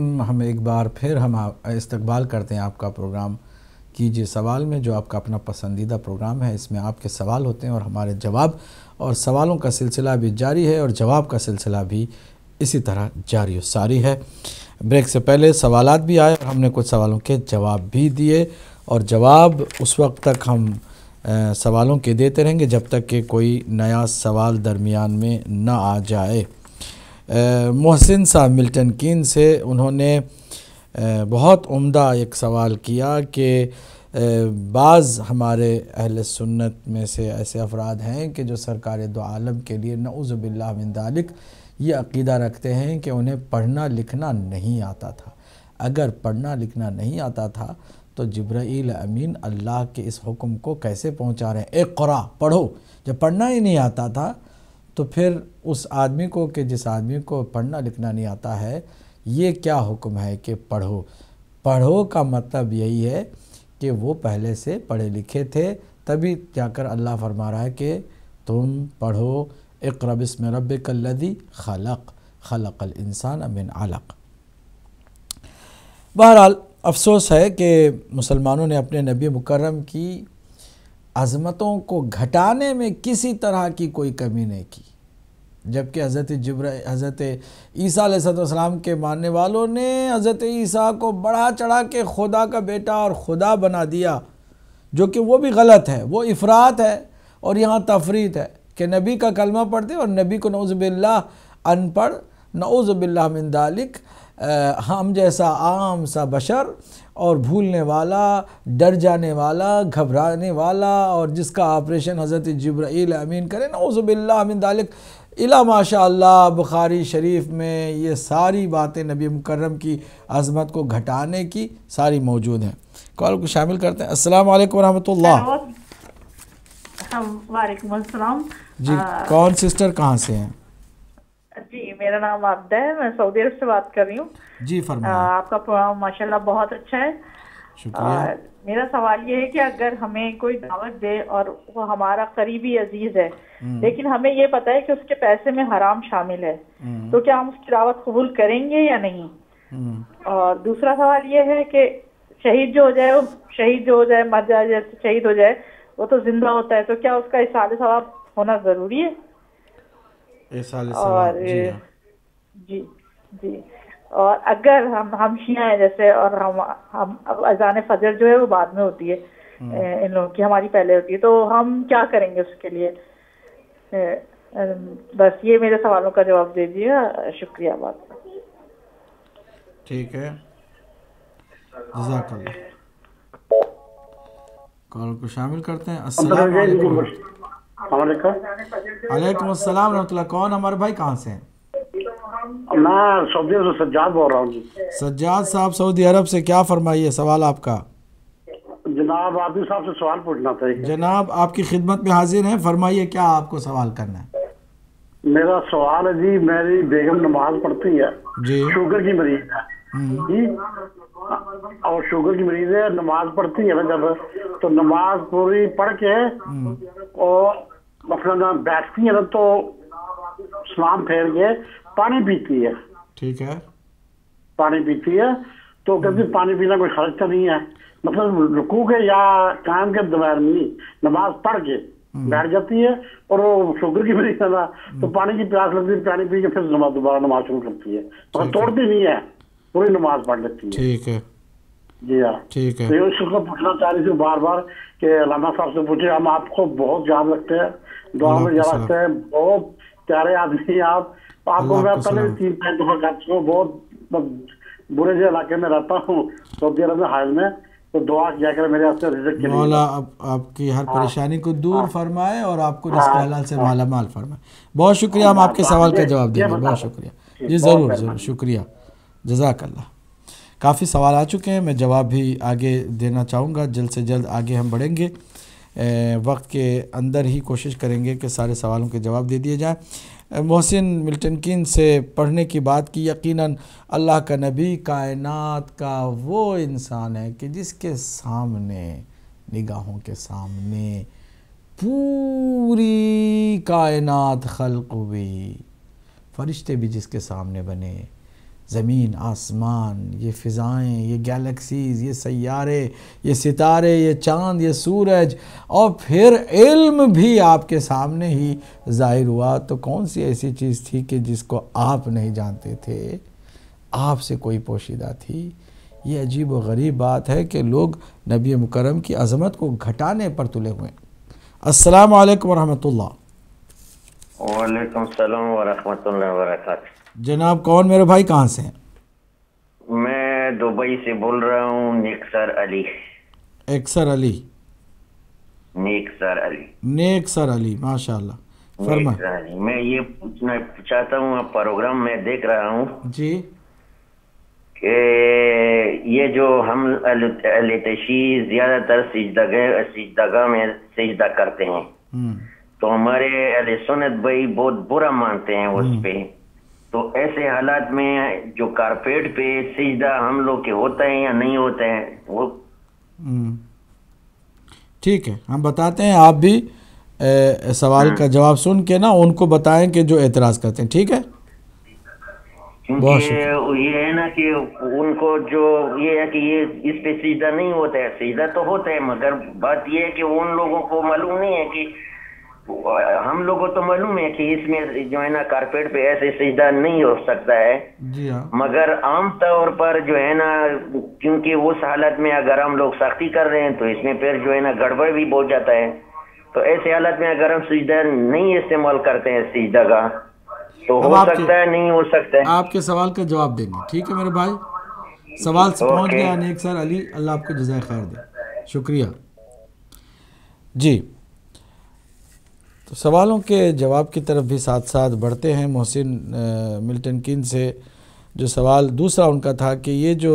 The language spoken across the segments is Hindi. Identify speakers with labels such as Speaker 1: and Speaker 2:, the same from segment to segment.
Speaker 1: हम एक बार फिर हम इस्तकबाल करते हैं आपका प्रोग्राम कीजिए सवाल में जो आपका अपना पसंदीदा प्रोग्राम है इसमें आपके सवाल होते हैं और हमारे जवाब और सवालों का सिलसिला भी जारी है और जवाब का सिलसिला भी इसी तरह जारी और सारी है ब्रेक से पहले सवाल भी आए और हमने कुछ सवालों के जवाब भी दिए और जवाब उस वक्त तक हम सवालों के देते रहेंगे जब तक कि कोई नया सवाल दरमियान में ना आ जाए मोहसिन साह मिल्टन कीन से उन्होंने बहुत उम्दा एक सवाल किया कि बाज़ हमारे अहल सुन्नत में से ऐसे अफराद हैं कि जो सरकार दो आलम के लिए नउज़बिल्लादालिक ये अकीदा रखते हैं कि उन्हें पढ़ना लिखना नहीं आता था अगर पढ़ना लिखना नहीं आता था तो जब्राईल अमीन अल्लाह के इस हुक्म को कैसे पहुंचा रहे हैं ए क़ुरा पढ़ो जब पढ़ना ही नहीं आता था तो फिर उस आदमी को कि जिस आदमी को पढ़ना लिखना नहीं आता है ये क्या हुक्म है कि पढ़ो पढ़ो का मतलब यही है कि वो पहले से पढ़े लिखे थे तभी जाकर अल्लाह फरमा रहा है कि तुम पढ़ो एक रबिस में रब कल्लदी खलक खलक इंसान अमिन अलक बहरहाल अफसोस है कि मुसलमानों ने अपने नबी मुकर्रम की अजमतों को घटाने में किसी तरह की कोई कमी नहीं की जबकि हज़रत जबर हज़रत ईसीम के मानने वालों ने हज़रत ईसा को बढ़ा चढ़ा के खुदा का बेटा और खुदा बना दिया जो कि वो भी गलत है वो इफ़रात है और यहाँ तफरीत है कि नबी का कलमा पढ़ते और नबी को नौज़बिल्ला अनपढ़ नौज़बिल्ला मंदालिक हम जैसा आम सा बशर और भूलने वाला डर जाने वाला घबराने वाला और जिसका ऑपरेशन हज़रत जब्राईल अमीन करें नौज़बिल्लिन दालिक इला माशा बुखारी शरीफ में ये सारी बातें नबी मुकर्रम की अजमत को घटाने की सारी मौजूद हैं कॉल को शामिल करते हैं अस्सलाम वालेकुम रहमतुल्लाह जी आ, कौन सिस्टर कहाँ से हैं
Speaker 2: मेरा नाम आबदा है मैं सऊदी अरब से बात कर रही हूँ जी फरमाइए आपका प्रोग्राम माशाल्लाह बहुत अच्छा है शुक्रिया मेरा सवाल ये है कि अगर हमें कोई दावत दे और वो हमारा करीबी अजीज है हम्म। लेकिन हमें ये पता है कि उसके पैसे में हराम शामिल है हम्म। तो क्या हम उसकी दावत कबूल करेंगे या नहीं हम्म। और दूसरा सवाल ये है कि शहीद जो हो जाए वो शहीद जो हो जाए मर जाए जैसे शहीद हो जाए वो तो जिंदा होता है तो क्या उसका इस सवाब होना जरूरी है
Speaker 1: और हाँ।
Speaker 2: जी जी और अगर हम हम शिया हैं जैसे और हम हम अब अजान फजर जो है वो बाद में होती है हम्म। इन लोगों की हमारी पहले होती है तो हम क्या करेंगे उसके लिए बस ये मेरे सवालों का जवाब दे दिया शुक्रिया बात
Speaker 1: ठीक है कॉल को शामिल करते हैं अस्सलाम वालेकुम वालेकुम अस्सलाम रहमतुल्लाह कौन हमारे भाई कहाँ से हैं
Speaker 2: से सज्जाद बोल रहा हूँ
Speaker 1: सज्जाद साहब सऊदी अरब से क्या फरमाइए सवाल आपका
Speaker 2: जनाब आदिल साहब से सवाल पूछना था जनाब
Speaker 1: आपकी खिदमत में हाजिर है फरमाइए क्या आपको सवाल करना है
Speaker 2: मेरा सवाल है जी मेरी बेगम नमाज पढ़ती है जी शुगर की मरीज है हम्म। जी और शुगर की मरीज है नमाज पढ़ती है ना जब तो नमाज पूरी पढ़ के हम्म। और मतलब बैठती है ना तो सलाम फेर के पानी पीती है ठीक है पानी पीती है तो कभी पानी पीना कोई खर्च तो नहीं है मतलब रुकू के या काम के दोपहर में नमाज पढ़ के हम्म। बैठ जाती है और वो शुगर की मरीज था तो हम्म। पानी की प्यास लगती है पानी पी के फिर नमाज दोबारा नमाज शुरू करती है और तोड़ती नहीं है पूरी नमाज पढ़ लेती है ठीक है जी हाँ ठीक है तो शुक्र पूछना चाह रही थी बार बार के लामा साहब से पूछे हम आपको बहुत याद रखते हैं दुआ में याद रखते हैं बहुत प्यारे आदमी आप आपको मैं पहले तीन चार दफा कर चुका हूँ बहुत मतलब बुरे जो इलाके में रहता हूँ सऊदी अरब में हाल में तो दुआ किया मेरे आपसे के मौला
Speaker 1: आप, आपकी हर हाँ। परेशानी को दूर हाँ। फरमाए और आपको हाँ। हलाल से माला फरमाए बहुत शुक्रिया हम आपके सवाल का जवाब देंगे बहुत शुक्रिया जी ज़रूर ज़रूर शुक्रिया जजाकल्ला काफ़ी सवाल आ चुके हैं मैं जवाब भी आगे देना चाहूँगा जल्द से जल्द आगे हम बढ़ेंगे वक्त के अंदर ही कोशिश करेंगे कि सारे सवालों के जवाब दे दिए जाएँ मोहसिन मिल्टनकिन से पढ़ने की बात की यकीनन अल्लाह का नबी कायनात का वो इंसान है कि जिसके सामने निगाहों के सामने पूरी कायनात खल्क हुई फरिश्ते भी जिसके सामने बने ज़मीन आसमान ये फ़िज़ाएँ ये गैलेक्सीज़ ये सैारे ये सितारे ये चाँद ये सूरज और फिर इल्म भी आपके सामने ही ज़ाहिर हुआ तो कौन सी ऐसी चीज़ थी कि जिसको आप नहीं जानते थे आपसे कोई पोशीदा थी ये अजीब व गरीब बात है कि लोग नबी मुकरम की अजमत को घटाने पर तुले हुए असलकम वालेकुम वरहमतुल्लाह
Speaker 3: वालेकुम
Speaker 1: जनाब कौन मेरे भाई कहाँ से हैं
Speaker 3: मैं दुबई से बोल रहा हूँ नेकसर अली एक्सर अली नेक सर अली
Speaker 1: नेक सर अली माशाल्लाह फरमा
Speaker 3: मैं ये पूछना चाहता हूँ प्रोग्राम में देख रहा हूँ जी के ये जो हम अलतशी ज्यादातर सिजदगा सिजदगा में सिजदा करते हैं हम्म। तो हमारे अल सुनत भाई बहुत बुरा मानते हैं उस हम्म। पर तो ऐसे हालात में जो कारपेट पे सीधा हम लोग के होते हैं या नहीं होते हैं वो
Speaker 1: हम्म। ठीक है हम बताते हैं आप भी ए, सवाल हम्म। का जवाब सुन के ना उनको बताएं कि जो एतराज करते हैं ठीक है क्योंकि
Speaker 3: ये है ना कि उनको जो ये है कि ये इस पे सीधा नहीं होता है सीधा तो होता है मगर बात ये है कि उन लोगों को मालूम नहीं है कि हम लोगों को तो मालूम है कि इसमें जो है ना कारपेट पे ऐसे सजदा नहीं हो सकता है जी हाँ मगर आम तौर पर जो है ना क्योंकि उस हालत में अगर हम लोग सख्ती कर रहे हैं तो इसमें फिर जो है ना गड़बड़ भी बहुत जाता है तो ऐसे हालत में अगर हम सजदा नहीं इस्तेमाल करते हैं सजदा
Speaker 1: का तो हो सकता है नहीं हो सकता है आपके सवाल का जवाब देंगे ठीक है मेरे भाई सवाल पहुंच गया सर अली अल्लाह आपको जजाय खैर दे शुक्रिया जी तो सवालों के जवाब की तरफ भी साथ साथ बढ़ते हैं मोहसिन मिल्टन किन से जो सवाल दूसरा उनका था कि ये जो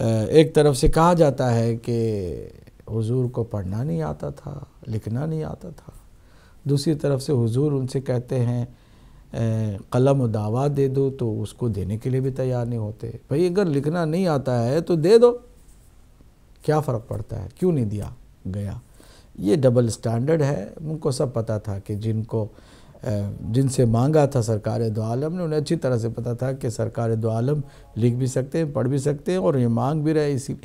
Speaker 1: एक तरफ से कहा जाता है कि हुजूर को पढ़ना नहीं आता था लिखना नहीं आता था दूसरी तरफ से हुजूर उनसे कहते हैं कलम दावा दे दो तो उसको देने के लिए भी तैयार नहीं होते भाई अगर लिखना नहीं आता है तो दे दो क्या फ़र्क पड़ता है क्यों नहीं दिया गया ये डबल स्टैंडर्ड है उनको सब पता था कि जिनको जिनसे मांगा था सरकार दो आलम ने उन्हें अच्छी तरह से पता था कि सरकार दो आलम लिख भी सकते हैं पढ़ भी सकते हैं और ये मांग भी रहे इसी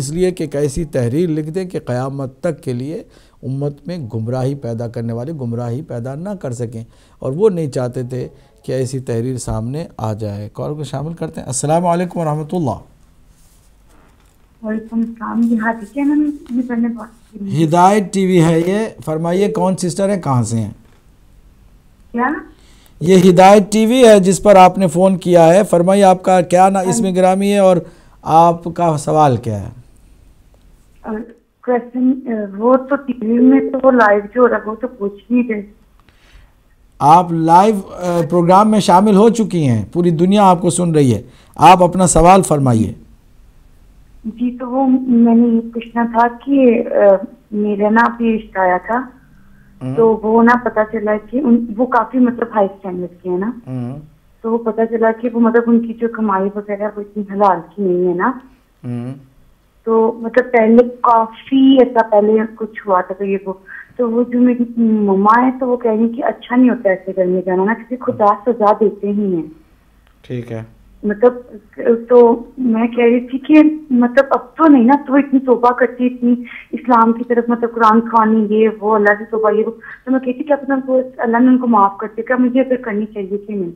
Speaker 1: इसलिए कि एक ऐसी तहरीर लिख दें कि क़यामत तक के लिए उम्मत में गुमराही पैदा करने वाले गुमराही पैदा ना कर सकें और वो नहीं चाहते थे कि ऐसी तहरीर सामने आ जाए कॉल को शामिल करते हैं असल वालेकुम
Speaker 2: वालेकुम सलाम जी हाँ ठीक है मैम
Speaker 1: हिदायत टीवी है ये फरमाइए कौन सिस्टर है कहाँ से हैं क्या ये हिदायत टीवी है जिस पर आपने फ़ोन किया है फरमाइए आपका क्या ना इसमें हाँ। ग्रामी है और आपका सवाल क्या है
Speaker 2: तो तो तो
Speaker 1: आप लाइव प्रोग्राम में शामिल हो चुकी हैं पूरी दुनिया आपको सुन रही है आप अपना सवाल फरमाइए
Speaker 2: जी तो वो मैंने ये पूछना था कि मेरा ना अभी रिश्ता आया था हम्म। तो वो ना पता चला कि वो काफी मतलब हाई स्टैंडर्ड के है ना हम्म। तो वो पता चला कि वो मतलब उनकी जो कमाई वगैरह वो इतनी हलाल की नहीं है ना हम्म। तो मतलब पहले काफी ऐसा पहले कुछ हुआ था तो ये वो तो वो जो मेरी मम्मा है तो वो कह रही कि अच्छा नहीं होता ऐसे करने जाना ना क्योंकि खुदा सजा देते ही है ठीक है मतलब तो मैं कह रही थी कि मतलब अब तो नहीं ना तो इतनी तोबा करती इतनी इस्लाम की तरफ मतलब कुरान खानी ये वो अल्लाह की तोबा ये वो तो मैं कहती कि अपना को अल्लाह ने उनको माफ़ कर दिया मुझे अगर करनी चाहिए कि नहीं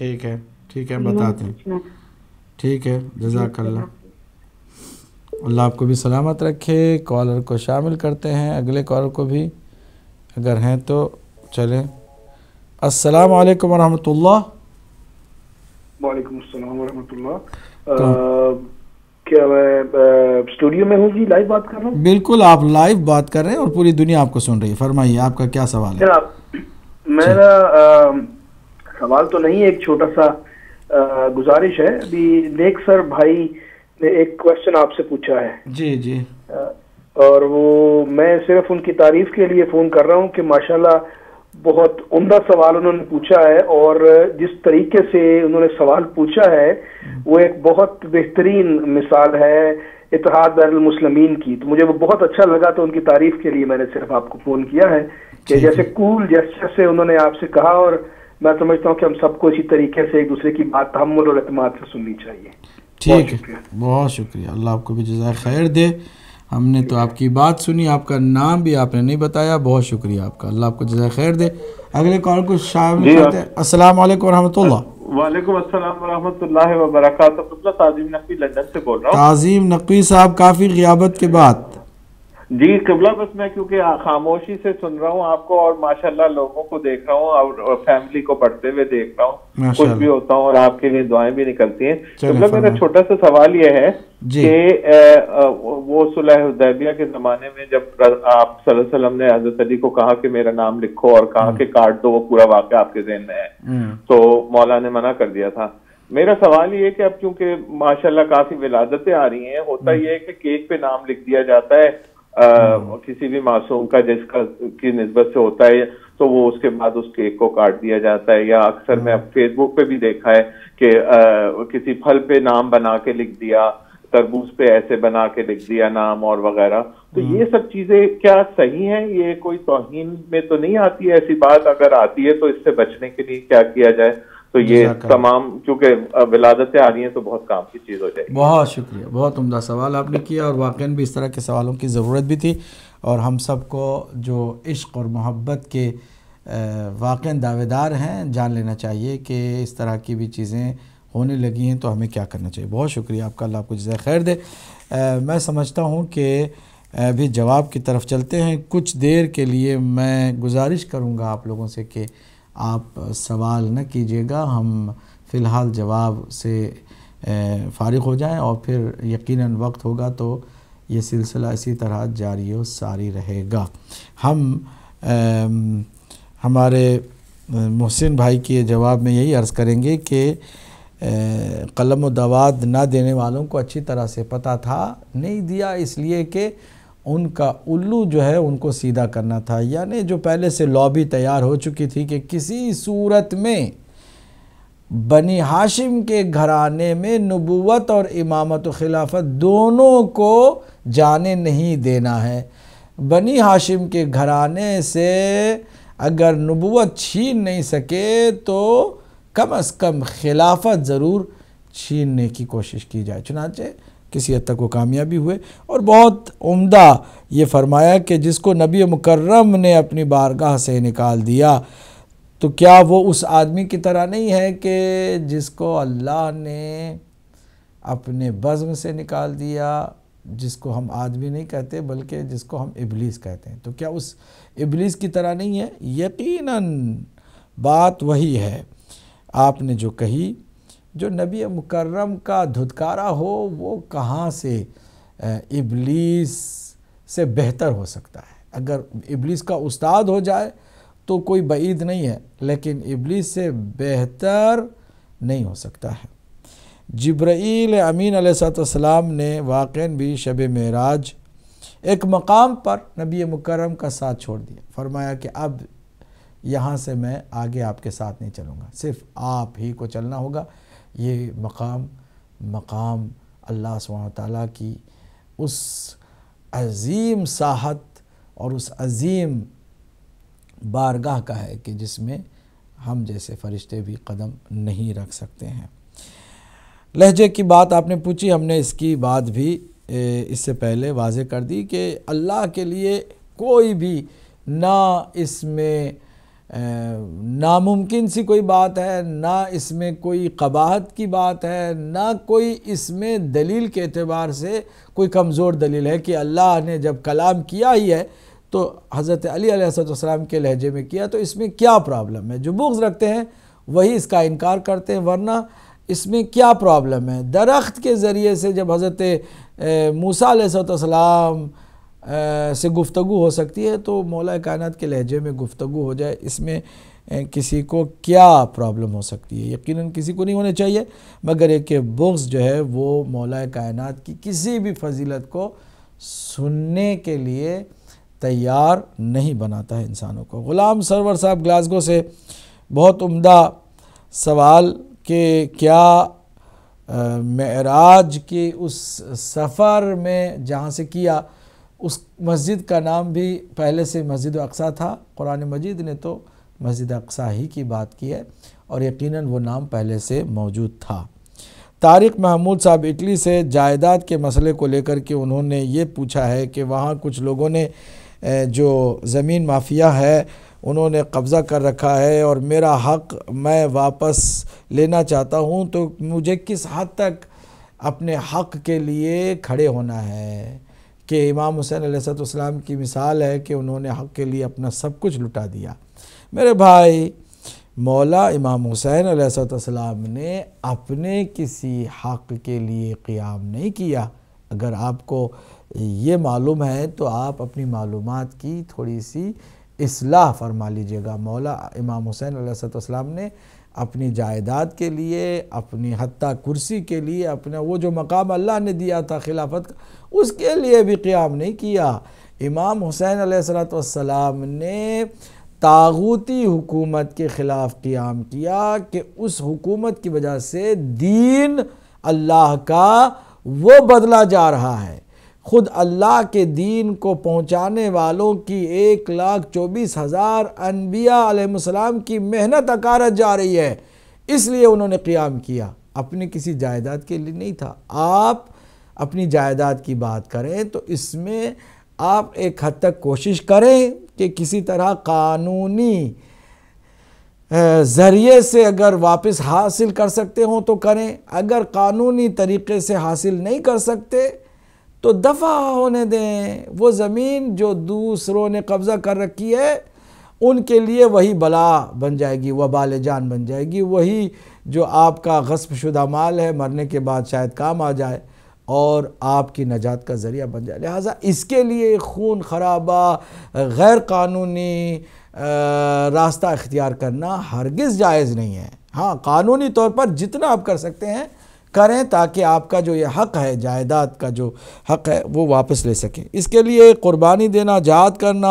Speaker 1: ठीक है ठीक है बताते हैं ठीक है जजाक अल्लाह आपको भी सलामत रखे कॉलर को शामिल करते हैं अगले कॉलर को भी अगर हैं तो चलें असलकम वरहमतुल्ला
Speaker 2: वालेकुम अस्सलाम वरहमतुल्लाह तो- क्या मैं स्टूडियो में हूँ जी लाइव बात कर
Speaker 1: रहा हूँ बिल्कुल आप लाइव बात कर रहे हैं और पूरी दुनिया आपको सुन रही है फरमाइए आपका क्या सवाल
Speaker 2: है मेरा आ, सवाल तो नहीं एक छोटा सा आ, गुजारिश है अभी नेक सर भाई ने एक क्वेश्चन आपसे पूछा है जी जी आ, और वो मैं सिर्फ उनकी तारीफ के लिए फोन कर रहा हूँ कि माशाल्लाह बहुत उम्दा सवाल उन्होंने पूछा है और जिस तरीके से उन्होंने सवाल पूछा है वो एक बहुत बेहतरीन मिसाल है इतिहाद बैरमसलमिन की तो मुझे वो बहुत अच्छा लगा तो उनकी तारीफ के लिए मैंने सिर्फ आपको फ़ोन किया है कि जैसे कूल जैसे से उन्होंने आपसे कहा और मैं समझता हूँ कि हम सबको इसी तरीके से एक दूसरे की बात तहमल और अतमाद से सुननी चाहिए
Speaker 1: ठीक है बहुत शुक्रिया अल्लाह आपको भी जजाय खैर दे हमने तो आपकी बात सुनी आपका नाम भी आपने नहीं बताया बहुत शुक्रिया आपका अल्लाह आपको जजा खैर दे अगले कॉल को शामिल करते हैं अस्सलाम वालेकुम रहमतुल्लाह
Speaker 4: वालेकुम अस्सलाम लंदन से बोल रहा हूँ ताजीम
Speaker 1: नकवी साहब काफ़ी गियाबत के बाद
Speaker 4: जी कबला बस मैं क्योंकि हाँ, खामोशी से सुन रहा हूँ आपको और माशाल्लाह लोगों को देख रहा हूँ और फैमिली को पढ़ते हुए देख रहा हूँ कुछ भी होता हूँ और आपके लिए दुआएं भी निकलती हैं कबला मेरा छोटा सा सवाल यह है कि वो सुलह हुदैबिया के जमाने में जब आप सल्लम ने हजरत अली को कहा कि मेरा नाम लिखो और कहा हम्म। कि काट दो वो पूरा वाक्य आपके जहन में है हम्म। तो मौला ने मना कर दिया था मेरा सवाल ये है कि अब क्योंकि माशाल्लाह काफी विलादतें आ रही हैं होता हम्म। यह है कि केक पे नाम लिख दिया जाता है आ, किसी भी मासूम का जिसका की नस्बत से होता है तो वो उसके बाद उस केक को काट दिया जाता है या अक्सर मैं अब हम्म। फेसबुक पे भी देखा है कि किसी फल पे नाम बना के लिख दिया तरबूज पे ऐसे बना के लिख दिया नाम और वगैरह तो हम्म। ये सब चीजें क्या सही हैं ये कोई तोहन में तो नहीं आती है ऐसी बात अगर आती है तो इससे बचने के लिए क्या किया जाए तो ये तमाम क्योंकि विलादतें आ रही हैं तो बहुत काम की चीज़
Speaker 1: हो जाएगी बहुत शुक्रिया बहुत उमदा सवाल आपने किया और वाक़ भी इस तरह के सवालों की ज़रूरत भी थी और हम सबको जो इश्क और मोहब्बत के वाक़ दावेदार हैं जान लेना चाहिए कि इस तरह की भी चीज़ें होने लगी हैं तो हमें क्या करना चाहिए बहुत शुक्रिया आपका अल्लाह आपको जैसे खैर दे आ, मैं समझता हूँ कि अभी जवाब की तरफ चलते हैं कुछ देर के लिए मैं गुजारिश करूँगा आप लोगों से कि आप सवाल न कीजिएगा हम फ़िलहाल जवाब से फारिग हो जाएं और फिर यकीनन वक्त होगा तो ये सिलसिला इसी तरह जारी व सारी रहेगा हम आ, हमारे मोहसिन भाई के जवाब में यही अर्ज़ करेंगे कि कलम व दवाद ना देने वालों को अच्छी तरह से पता था नहीं दिया इसलिए कि उनका उल्लू जो है उनको सीधा करना था यानी जो पहले से लॉबी तैयार हो चुकी थी कि किसी सूरत में बनी हाशिम के घराने में नबूत और इमामत खिलाफत दोनों को जाने नहीं देना है बनी हाशिम के घराने से अगर नबूत छीन नहीं सके तो कम अज़ कम खिलाफत ज़रूर छीनने की कोशिश की जाए चुनाचे किसी हद तक वो कामयाबी हुए और बहुत उम्दा ये फरमाया कि जिसको नबी मुकर्रम ने अपनी बारगाह से निकाल दिया तो क्या वो उस आदमी की तरह नहीं है कि जिसको अल्लाह ने अपने बज़म से निकाल दिया जिसको हम आदमी नहीं कहते बल्कि जिसको हम इबलीस कहते हैं तो क्या उस इबलीस की तरह नहीं है यकीनन बात वही है आपने जो कही जो नबी मुकर्रम का धुतकारा हो वो कहाँ से इबलीस से बेहतर हो सकता है अगर इबलीस का उस्ताद हो जाए तो कोई बईद नहीं है लेकिन इबलीस से बेहतर नहीं हो सकता है जब्राइल अमीन सलाम ने वाक़ भी शब मराज एक मकाम पर नबी मुकरम का साथ छोड़ दिया फरमाया कि अब यहाँ से मैं आगे आपके साथ नहीं चलूँगा सिर्फ आप ही को चलना होगा ये मकाम मकाम अल्लाह सुबह की उस अज़ीम साहत और उस अज़ीम बारगाह का है कि जिसमें हम जैसे फरिश्ते भी कदम नहीं रख सकते हैं लहजे की बात आपने पूछी हमने इसकी बात भी इससे पहले वाज कर दी कि अल्लाह के लिए कोई भी ना इसमें नामुमकिन सी कोई बात है ना इसमें कोई कबाहत की बात है ना कोई इसमें दलील के अतबार से कोई कमज़ोर दलील है कि अल्लाह ने जब कलाम किया ही है तो हज़रत सलाम के लहजे में किया तो इसमें क्या प्रॉब्लम है जो बुग्स रखते हैं वही इसका इनकार करते हैं वरना इसमें क्या प्रॉब्लम है दरख्त के ज़रिए से जब हज़रत मूसा सलाम से गुफ्तु हो सकती है तो मौला कायनत के लहजे में गुफ्तु हो जाए इसमें किसी को क्या प्रॉब्लम हो सकती है यकीनन किसी को नहीं होने चाहिए मगर एक बुक्स जो है वो मौला कायनत की किसी भी फजीलत को सुनने के लिए तैयार नहीं बनाता है इंसानों को ग़ुलाम सरवर साहब ग्लासगो से बहुत उम्दा सवाल के क्या मराज के उस सफ़र में जहाँ से किया उस मस्जिद का नाम भी पहले से मस्जिद अक्सा था कुरान मजीद ने तो मस्जिद अक्सा ही की बात की है और यकीनन वो नाम पहले से मौजूद था तारिक महमूद साहब इटली से जायदाद के मसले को लेकर के उन्होंने ये पूछा है कि वहाँ कुछ लोगों ने जो ज़मीन माफिया है उन्होंने कब्ज़ा कर रखा है और मेरा हक़ मैं वापस लेना चाहता हूँ तो मुझे किस हद तक अपने हक़ के लिए खड़े होना है कि इमाम हुसैन सलाम की मिसाल है कि उन्होंने हक़ के लिए अपना सब कुछ लुटा दिया मेरे भाई मौला इमाम हुसैन सलाम ने अपने किसी हक़ के लिए क़ियाम नहीं किया अगर आपको ये मालूम है तो आप अपनी मालूम की थोड़ी सी असलाह फरमा लीजिएगा मौला इमाम हुसैन सलाम ने अपनी जायदाद के लिए अपनी हती कुर्सी के लिए अपना वो जो मकाम अल्लाह ने दिया था खिलाफत का उसके लिए भी क़्याम नहीं किया इमाम हुसैन सलाम ने तागूती हुकूमत के ख़िलाफ़ क़्याम किया कि उस हुकूमत की वजह से दीन अल्लाह का वो बदला जा रहा है ख़ुद अल्लाह के दीन को पहुँचाने वालों की एक लाख चौबीस हज़ार अनबियालाम की मेहनत अकारत जा रही है इसलिए उन्होंने क़ियाम किया अपने किसी जायदाद के लिए नहीं था आप अपनी जायदाद की बात करें तो इसमें आप एक हद तक कोशिश करें कि किसी तरह कानूनी ज़रिए से अगर वापस हासिल कर सकते हों तो करें अगर कानूनी तरीके से हासिल नहीं कर सकते तो दफ़ा होने दें वो ज़मीन जो दूसरों ने कब्ज़ा कर रखी है उनके लिए वही बला बन जाएगी वबाल जान बन जाएगी वही जो आपका शुदा माल है मरने के बाद शायद काम आ जाए और आपकी नजात का ज़रिया बन जाए लिहाजा इसके लिए खून खराबा गैर कानूनी रास्ता इख्तियार करना हरगिज़ जायज़ नहीं है हाँ कानूनी तौर पर जितना आप कर सकते हैं करें ताकि आपका जो ये हक़ है जायदाद का जो हक़ है वो वापस ले सकें इसके लिए क़ुरबानी देना जात करना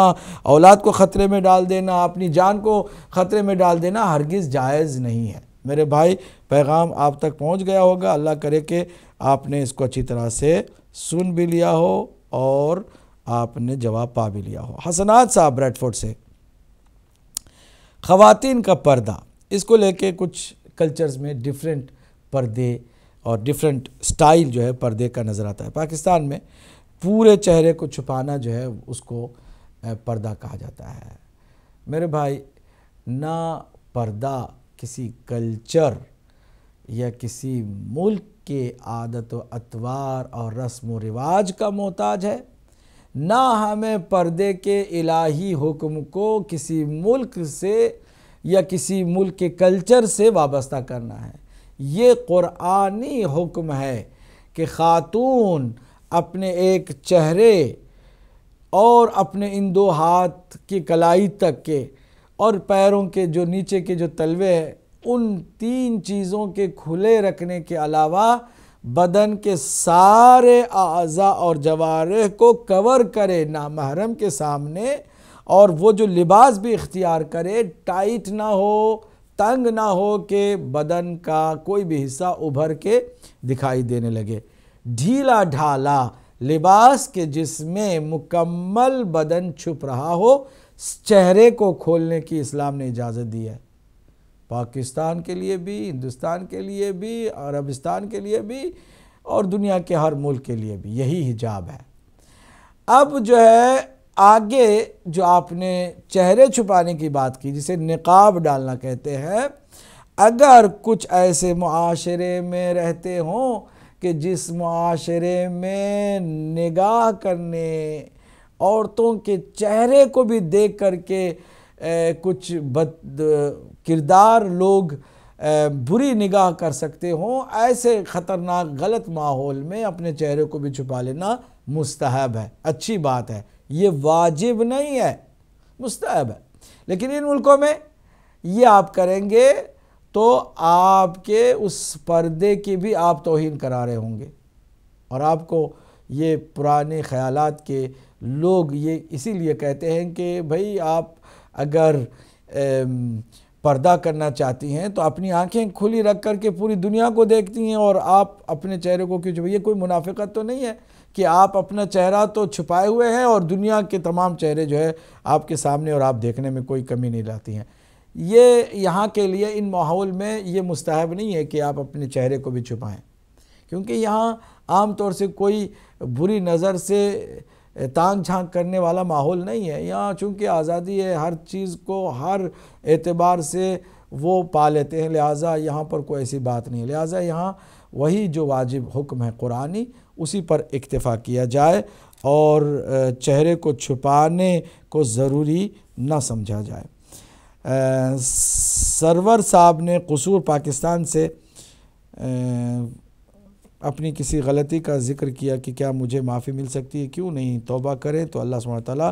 Speaker 1: औलाद को ख़तरे में डाल देना अपनी जान को ख़तरे में डाल देना हरगिज़ जायज़ नहीं है मेरे भाई पैगाम आप तक पहुंच गया होगा अल्लाह करे कि आपने इसको अच्छी तरह से सुन भी लिया हो और आपने जवाब पा भी लिया हो हसनाद साहब ब्रेडफोर्ड से ख़वान का पर्दा इसको लेके कुछ कल्चर्स में डिफरेंट पर्दे और डिफरेंट स्टाइल जो है पर्दे का नज़र आता है पाकिस्तान में पूरे चेहरे को छुपाना जो है उसको पर्दा कहा जाता है मेरे भाई ना पर्दा किसी कल्चर या किसी मुल्क के आदत व अतवार और रस्म व रिवाज का मोहताज है ना हमें पर्दे के इलाही हुक्म को किसी मुल्क से या किसी मुल्क के कल्चर से वाबस्ता करना है ये क़ुरानी हुक्म है कि ख़ातून अपने एक चेहरे और अपने इन दो हाथ की कलाई तक के और पैरों के जो नीचे के जो तलवे हैं उन तीन चीज़ों के खुले रखने के अलावा बदन के सारे अज़ा और जवारह को कवर करे नामहरम के सामने और वो जो लिबास भी इख्तियार करे टाइट ना हो तंग ना हो के बदन का कोई भी हिस्सा उभर के दिखाई देने लगे ढीला ढाला लिबास के जिसमें मुकम्मल बदन छुप रहा हो चेहरे को खोलने की इस्लाम ने इजाज़त दी है पाकिस्तान के लिए भी हिंदुस्तान के लिए भी अरबिस्तान के लिए भी और दुनिया के हर मुल्क के लिए भी यही हिजाब है अब जो है आगे जो आपने चेहरे छुपाने की बात की जिसे निकाब डालना कहते हैं अगर कुछ ऐसे माशरे में रहते हों कि जिस माशरे में निगाह करने औरतों के चेहरे को भी देख करके ए, कुछ बद किरदार लोग ए, बुरी निगाह कर सकते हों ऐसे ख़तरनाक गलत माहौल में अपने चेहरे को भी छुपा लेना मुस्तहब है अच्छी बात है ये वाजिब नहीं है मुस्तब है लेकिन इन मुल्कों में ये आप करेंगे तो आपके उस पर्दे की भी आप तोहन करा रहे होंगे और आपको ये पुराने ख्यालात के लोग ये इसीलिए कहते हैं कि भाई आप अगर पर्दा करना चाहती हैं तो अपनी आंखें खुली रख कर के पूरी दुनिया को देखती हैं और आप अपने चेहरे को क्यों भैया कोई मुनाफिकत तो नहीं है कि आप अपना चेहरा तो छुपाए हुए हैं और दुनिया के तमाम चेहरे जो है आपके सामने और आप देखने में कोई कमी नहीं लाती हैं ये यहाँ के लिए इन माहौल में ये मुस्ताहब नहीं है कि आप अपने चेहरे को भी छुपाएँ क्योंकि यहाँ आम तौर से कोई बुरी नज़र से तांग झांक करने वाला माहौल नहीं है यहाँ चूँकि आज़ादी है हर चीज़ को हर एतबार से वो पा लेते हैं लिहाजा यहाँ पर कोई ऐसी बात नहीं है लिहाजा यहाँ वही जो वाजिब हुक्म है कुरानी उसी पर इक्तफ़ा किया जाए और चेहरे को छुपाने को ज़रूरी ना समझा जाए सरवर साहब ने कसूर पाकिस्तान से अपनी किसी गलती का जिक्र किया कि क्या मुझे माफ़ी मिल सकती है क्यों नहीं तोबा करें तो अल्लाह सुबह ताली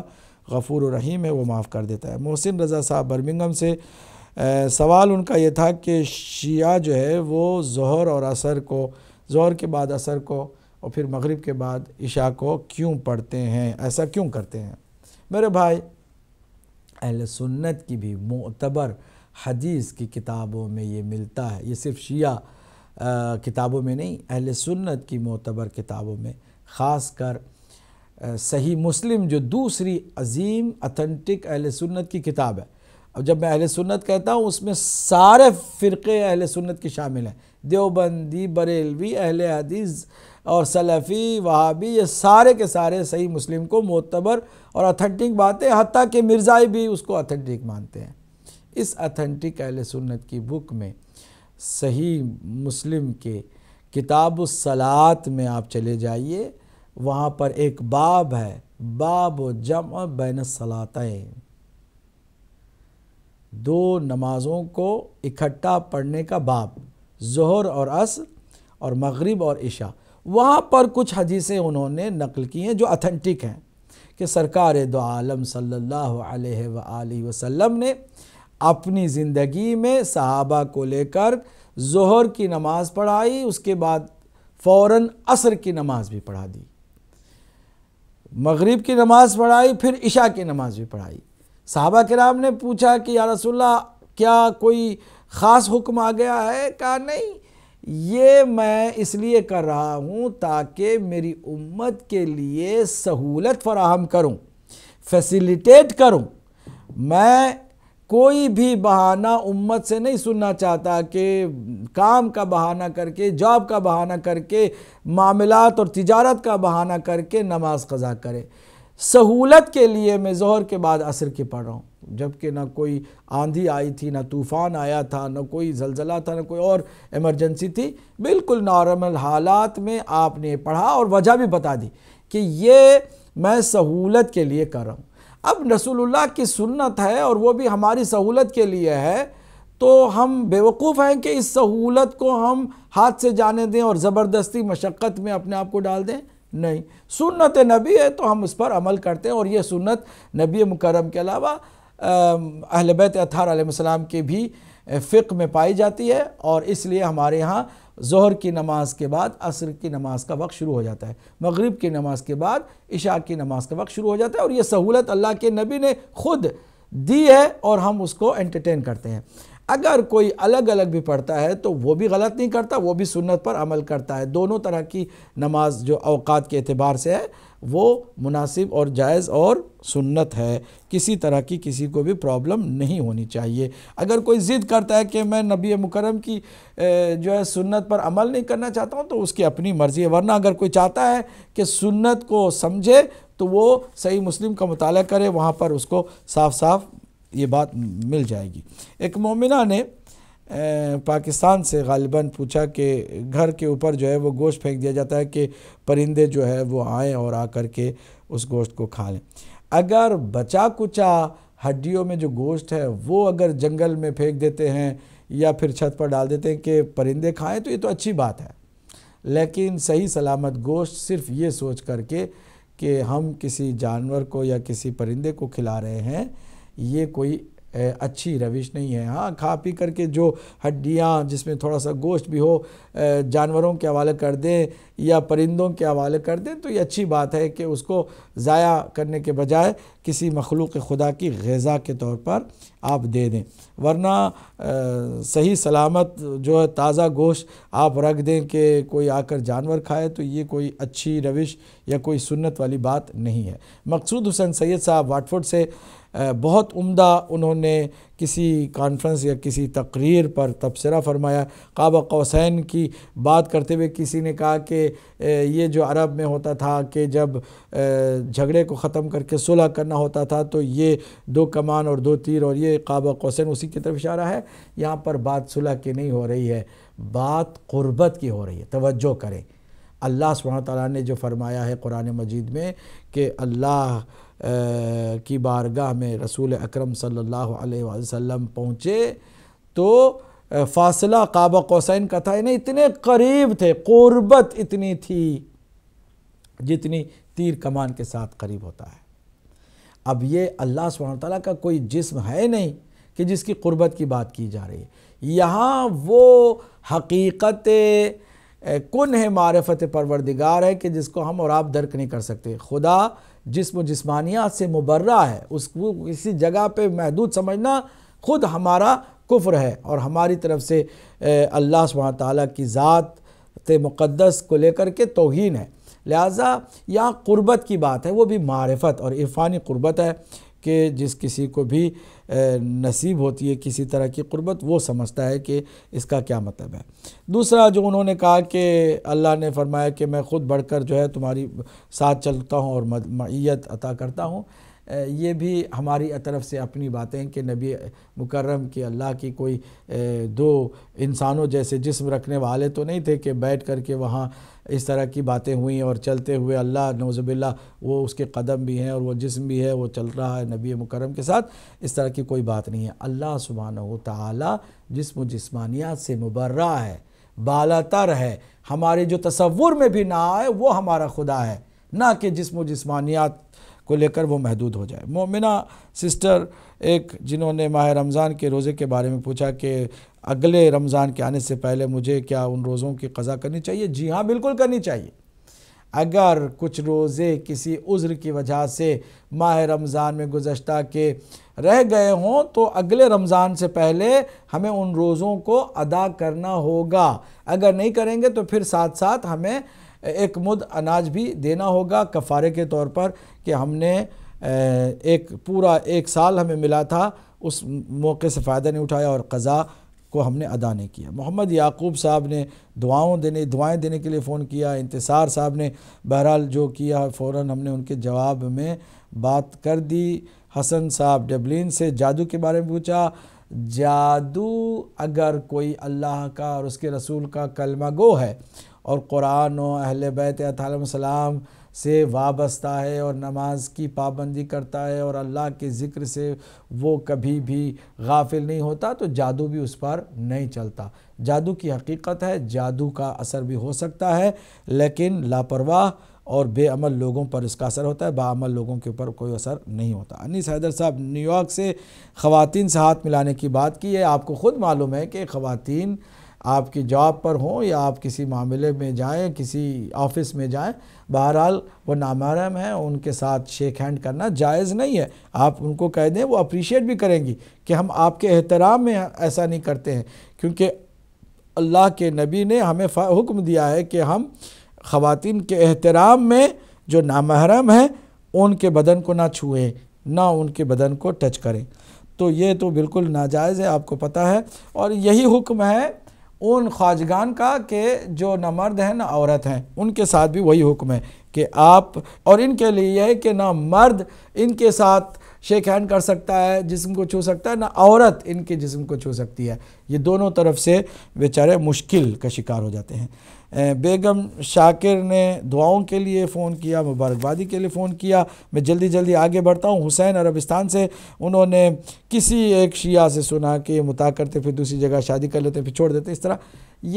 Speaker 1: गफ़ूर रहीम है वो माफ़ कर देता है मोहसिन रज़ा साहब बर्मिंगम से आ, सवाल उनका यह था कि शिया जो है वो जहर और असर को जहर के बाद असर को और फिर मगरिब के बाद इशा को क्यों पढ़ते हैं ऐसा क्यों करते हैं मेरे भाई अहल सुन्नत की भी मोतबर हदीस की किताबों में ये मिलता है ये सिर्फ शिया किताबों में नहीं अहल सुन्नत की मोतबर किताबों में ख़ास कर आ, सही मुस्लिम जो दूसरी अजीम अथेंटिक अहल सुन्नत की किताब है अब जब मैं अहल सुन्नत कहता हूँ उसमें सारे फ़िरक़े अहल सुन्नत के शामिल हैं देवबंदी बरेलवी अहल हदीस और सलफ़ी वहाबी ये सारे के सारे सही मुस्लिम को मोतबर और अथेंटिक बातें हती कि मिर्ज़ाई भी उसको अथेंटिक मानते हैं इस अथेंटिक अहल सुन्नत की बुक में सही मुस्लिम के किताब सलात में आप चले जाइए वहाँ पर एक बाब है बाब जम बैन सलातें दो नमाज़ों को इकट्ठा पढ़ने का बाब जहर और अस और मगरिब और इशा वहाँ पर कुछ हदीसें उन्होंने नकल की हैं जो अथेंटिक हैं कि सरकार दो आलम सल्लल्लाहु अलैहि सल्ला वसल्लम ने अपनी ज़िंदगी में सहाबा को लेकर जहर की नमाज़ पढ़ाई उसके बाद फ़ौर असर की नमाज़ भी पढ़ा दी मगरिब की नमाज़ पढ़ाई फिर इशा की नमाज़ भी पढ़ाई साहबा कराम ने पूछा कि या रसुल्ला क्या कोई ख़ास हुक्म आ गया है कहा नहीं ये मैं इसलिए कर रहा हूँ ताकि मेरी उम्मत के लिए सहूलत फराहम करूँ फैसिलिटेट करूँ मैं कोई भी बहाना उम्मत से नहीं सुनना चाहता कि काम का बहाना करके जॉब का बहाना करके मामलात और तिजारत का बहाना करके नमाज कज़ा करे सहूलत के लिए मैं जहर के बाद असर के पढ़ रहा हूँ जबकि ना कोई आंधी आई थी ना तूफ़ान आया था ना कोई जलजला था ना कोई और इमरजेंसी थी बिल्कुल नॉर्मल हालात में आपने पढ़ा और वजह भी बता दी कि ये मैं सहूलत के लिए कर रहा हूँ अब रसूलुल्लाह की सुन्नत है और वो भी हमारी सहूलत के लिए है तो हम बेवकूफ़ हैं कि इस सहूलत को हम हाथ से जाने दें और ज़बरदस्ती मशक्क़त में अपने आप को डाल दें नहीं सुन्नत नबी है तो हम उस पर अमल करते हैं और ये सुन्नत नबी मुकरम के अलावा अहलबैत बैत आलम के भी फ़िक में पाई जाती है और इसलिए हमारे यहाँ जहर की नमाज़ के बाद असर की नमाज़ का वक्त शुरू हो जाता है मगरिब की नमाज़ के बाद इशा की नमाज़ का वक्त शुरू हो जाता है और ये सहूलत अल्लाह के नबी ने खुद दी है और हम उसको एंटरटेन करते हैं अगर कोई अलग अलग भी पढ़ता है तो वो भी गलत नहीं करता वो भी सुन्नत पर अमल करता है दोनों तरह की नमाज जो अवकात के अतबार से है वो मुनासिब और जायज़ और सुन्नत है किसी तरह की किसी को भी प्रॉब्लम नहीं होनी चाहिए अगर कोई ज़िद करता है कि मैं नबी मुकरम की जो है सुन्नत पर अमल नहीं करना चाहता हूँ तो उसकी अपनी मर्ज़ी है वरना अगर कोई चाहता है कि सुन्नत को समझे तो वो सही मुस्लिम का मुताल करे वहाँ पर उसको साफ साफ ये बात मिल जाएगी एक मोमिना ने पाकिस्तान से गालिबा पूछा कि घर के ऊपर जो है वो गोश्त फेंक दिया जाता है कि परिंदे जो है वो आएँ और आ कर के उस गोश्त को खा लें अगर बचा कुचा हड्डियों में जो गोश्त है वो अगर जंगल में फेंक देते हैं या फिर छत पर डाल देते हैं कि परिंदे खाएं तो ये तो अच्छी बात है लेकिन सही सलामत गोश्त सिर्फ ये सोच करके कि हम किसी जानवर को या किसी परिंदे को खिला रहे हैं ये कोई अच्छी रविश नहीं है हाँ खा पी करके जो हड्डियाँ जिसमें थोड़ा सा गोश्त भी हो जानवरों के हवाले कर दें या परिंदों के हवाले कर दें तो ये अच्छी बात है कि उसको ज़ाया करने के बजाय किसी मखलूक खुदा की गज़ा के तौर पर आप दे दें वरना आ, सही सलामत जो है ताज़ा गोश्त आप रख दें कि कोई आकर जानवर खाए तो ये कोई अच्छी रविश या कोई सुन्नत वाली बात नहीं है मकसूद हुसैन सैद साहब वाटफुट से बहुत उम्दा उन्होंने किसी कॉन्फ्रेंस या किसी तकरीर पर तबसरा फरमाया काब कौसैन की बात करते हुए किसी ने कहा कि ये जो अरब में होता था कि जब झगड़े को ख़त्म करके सुलह करना होता था तो ये दो कमान और दो तीर और ये काब कौसैन उसी की तरफ इशारा है यहाँ पर बात सुलह की नहीं हो रही है बात क़ुरबत की हो रही है तवज्जो करें अल्लाह सुबह ताली ने जो फरमाया है कुरान मजीद में कि अल्लाह की बारगाह में रसूल अकरम सल्लल्लाहु अलैहि वसल्लम पहुँचे तो फासला काबा कौसैन का था यानी इतने करीब थे क़ुरबत इतनी थी जितनी तीर कमान के साथ करीब होता है अब ये अल्लाह सुबह ताली का कोई जिस्म है नहीं कि जिसकी क़ुरबत की बात की जा रही है यहाँ वो हकीकत कन है मारफत परवरदिगार है कि जिसको हम और आप दर्क नहीं कर सकते खुदा जिसम जिसमानियात से मुबर्रा है उसको किसी जगह पर महदूद समझना खुद हमारा कुफ्र है और हमारी तरफ से अल्लाह सुबह ताली की ज़ात मुक़दस को लेकर के तोहन है लिहाजा यहाँ क़ुरबत की बात है वो भी मारफत और इरफानी क़ुरबत है कि जिस किसी को भी नसीब होती है किसी तरह की क़ुरबत वो समझता है कि इसका क्या मतलब है दूसरा जो उन्होंने कहा कि अल्लाह ने फरमाया कि मैं ख़ुद बढ़कर जो है तुम्हारी साथ चलता हूँ और मैत अता करता हूँ ये भी हमारी तरफ से अपनी बातें कि नबी मुकर्रम के अल्लाह की कोई दो इंसानों जैसे जिस्म रखने वाले तो नहीं थे कि बैठ कर के वहाँ इस तरह की बातें हुई और चलते हुए अल्लाह नौजबिल्ला वो उसके कदम भी हैं और वो जिस्म भी है वो चल रहा है नबी मुकर्रम के साथ इस तरह की कोई बात नहीं है अल्लाह सुबहान तस्म जिसमानियात से मुबर्रा है बालातर है हमारे जो तस्वुर में भी ना आए वो हमारा खुदा है ना कि जिसम जिसमानियात को लेकर वो महदूद हो जाए मोमिना सिस्टर एक जिन्होंने माह रमज़ान के रोज़े के बारे में पूछा कि अगले रमज़ान के आने से पहले मुझे क्या उन रोज़ों की कज़ा करनी चाहिए जी हाँ बिल्कुल करनी चाहिए अगर कुछ रोज़े किसी उज़्र की वजह से माह रमज़ान में गुजशत के रह गए हों तो अगले रमज़ान से पहले हमें उन रोज़ों को अदा करना होगा अगर नहीं करेंगे तो फिर साथ साथ हमें एक मुद अनाज भी देना होगा कफ़ारे के तौर पर कि हमने एक पूरा एक साल हमें मिला था उस मौके से फ़ायदा नहीं उठाया और कज़ा को हमने अदा नहीं किया मोहम्मद याकूब साहब ने दुआओं देने दुआएं देने के लिए फ़ोन किया इंतसार साहब ने बहरहाल जो किया फ़ौर हमने उनके जवाब में बात कर दी हसन साहब डबलिन से जादू के बारे में पूछा जादू अगर कोई अल्लाह का और उसके रसूल का कलमा गो है और कुरान और अहल बैत अतम से वाबस्ता है और नमाज की पाबंदी करता है और अल्लाह के ज़िक्र से वो कभी भी गाफिल नहीं होता तो जादू भी उस पर नहीं चलता जादू की हकीकत है जादू का असर भी हो सकता है लेकिन लापरवाह और बेअमल लोगों पर इसका असर होता है बामल लोगों के ऊपर कोई असर नहीं होता अनिस हैदर साहब न्यूयॉर्क से ख़वान से हाथ मिलाने की बात की है आपको ख़ुद मालूम है कि ख़वान आपकी जॉब पर हों या आप किसी मामले में जाएं किसी ऑफिस में जाएं बहरहाल वो नामहरम हैं उनके साथ शेक हैंड करना जायज़ नहीं है आप उनको कह दें वो अप्रिशिएट भी करेंगी कि हम आपके एहतराम में ऐसा नहीं करते हैं क्योंकि अल्लाह के नबी ने हमें हुक्म दिया है कि हम ख़वान के एहतराम में जो नामहरम हैं उनके बदन को ना छुएं ना उनके बदन को टच करें तो ये तो बिल्कुल नाजायज़ है आपको पता है और यही हुक्म है उन ख्वाजगान का कि जो न मर्द हैं ना औरत हैं उनके साथ भी वही हुक्म है कि आप और इनके लिए यह है कि ना मर्द इनके साथ शेक हैंड कर सकता है जिस्म को छू सकता है ना औरत इनके जिस्म को छू सकती है ये दोनों तरफ से बेचारे मुश्किल का शिकार हो जाते हैं बेगम शाकिर ने दुआओं के लिए फ़ोन किया मुबारकबादी के लिए फ़ोन किया मैं जल्दी जल्दी आगे बढ़ता हूँ हुसैन अरबिस्तान से उन्होंने किसी एक शिया से सुना कि मुता करते फिर दूसरी जगह शादी कर लेते फिर छोड़ देते इस तरह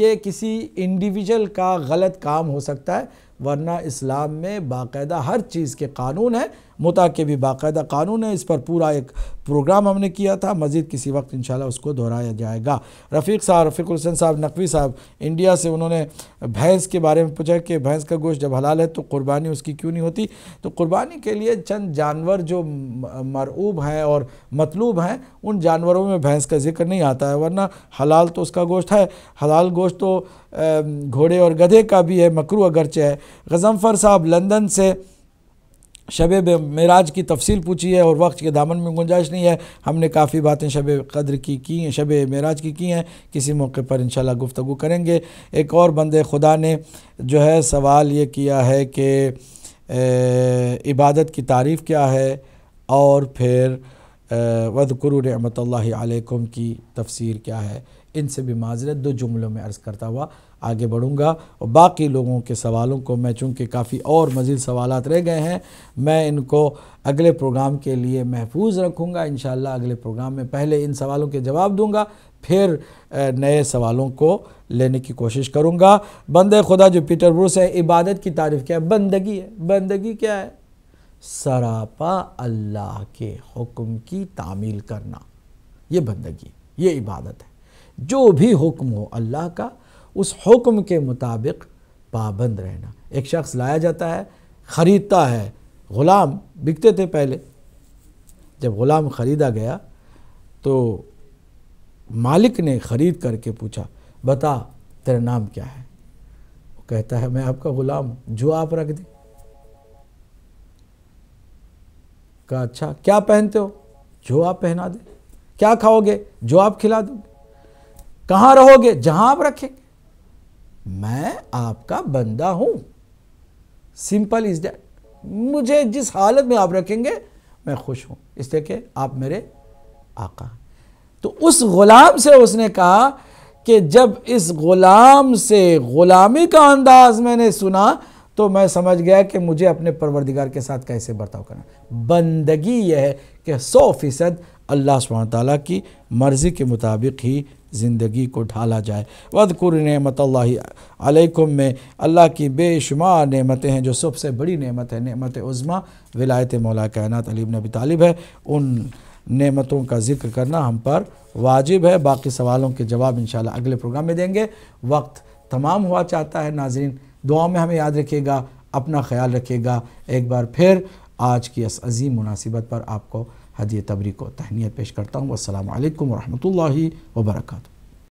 Speaker 1: ये किसी इंडिविजुअल का गलत काम हो सकता है वरना इस्लाम में बाकायदा हर चीज़ के कानून हैं मुता के भी बाकायदा कानून है इस पर पूरा एक प्रोग्राम हमने किया था मज़ीद किसी वक्त इन उसको दोहराया जाएगा रफ़ीक साहब रफ़ीक हुसैन साहब नकवी साहब इंडिया से उन्होंने भैंस के बारे में पूछा कि भैंस का गोश्त जब हलाल है तो कुर्बानी उसकी क्यों नहीं होती तो कुर्बानी के लिए चंद जानवर जो मरऊब हैं और मतलूब हैं उन जानवरों में भैंस का जिक्र नहीं आता है वरना हलाल तो उसका गोश्त है हलाल गोश्त तो घोड़े और गधे का भी है मकरू अगरचे है गजम्फर साहब लंदन से शब मराज की तफसील पूछी है और वक्त के दामन में गुंजाइश नहीं है हमने काफ़ी बातें शब कद्र की की हैं शब मराज की की हैं किसी मौके पर इन गुफ्तु करेंगे एक और बंदे खुदा ने जो है सवाल ये किया है कि इबादत की तारीफ़ क्या है और फिर वदकुरु रमत आलकुम की तफसीर क्या है इनसे भी माजरत दो जुमलों में अर्ज़ करता हुआ आगे बढ़ूँगा और बाकी लोगों के सवालों को मैं चूँकि काफ़ी और मज़ीद सवाल रह गए हैं मैं इनको अगले प्रोग्राम के लिए महफूज रखूँगा इन अगले प्रोग्राम में पहले इन सवालों के जवाब दूँगा फिर नए सवालों को लेने की कोशिश करूँगा बंद खुदा जो पीटर ब्रूस है इबादत की तारीफ़ क्या है बंदगी है बंदगी क्या है सरापा अल्लाह के हुक्म की तामील करना ये बंदगी ये इबादत है जो भी हुक्म हो अल्लाह का उस हुक्म के मुताबिक पाबंद रहना एक शख्स लाया जाता है ख़रीदता है ग़ुलाम बिकते थे पहले जब ग़ुलाम ख़रीदा गया तो मालिक ने ख़रीद करके पूछा बता तेरा नाम क्या है वो कहता है मैं आपका ग़ुलाम हूँ जो आप रख दें कहा अच्छा क्या पहनते हो जो आप पहना दें क्या खाओगे जो आप खिला दोगे कहां रहोगे जहां आप रखें मैं आपका बंदा हूं सिंपल इज दैट मुझे जिस हालत में आप रखेंगे मैं खुश हूं इस कि आप मेरे आका तो उस गुलाम से उसने कहा कि जब इस गुलाम से गुलामी का अंदाज मैंने सुना तो मैं समझ गया कि मुझे अपने परवरदिगार के साथ कैसे बर्ताव करना बंदगी यह है कि सौ फीसद अल्लाह ताला की मर्ज़ी के मुताबिक ही ज़िंदगी को ढाला जाए वदकुर नमत अलैकुम में अल्लाह की बेशुमार नेमतें हैं जो सबसे बड़ी नेमत है नेमत उज़मा विलायत मौला कायनात अलीब नबी तालिब है उन नेमतों का जिक्र करना हम पर वाजिब है बाकी सवालों के जवाब इन अगले प्रोग्राम में देंगे वक्त तमाम हुआ चाहता है नाजरीन दुआ में हमें याद रखिएगा अपना ख्याल रखिएगा एक बार फिर आज की इस अजीम मुनासिबत पर आपको هدية تبريك والتحنية پیش کرتا ہوں والسلام عليكم ورحمة الله وبركاته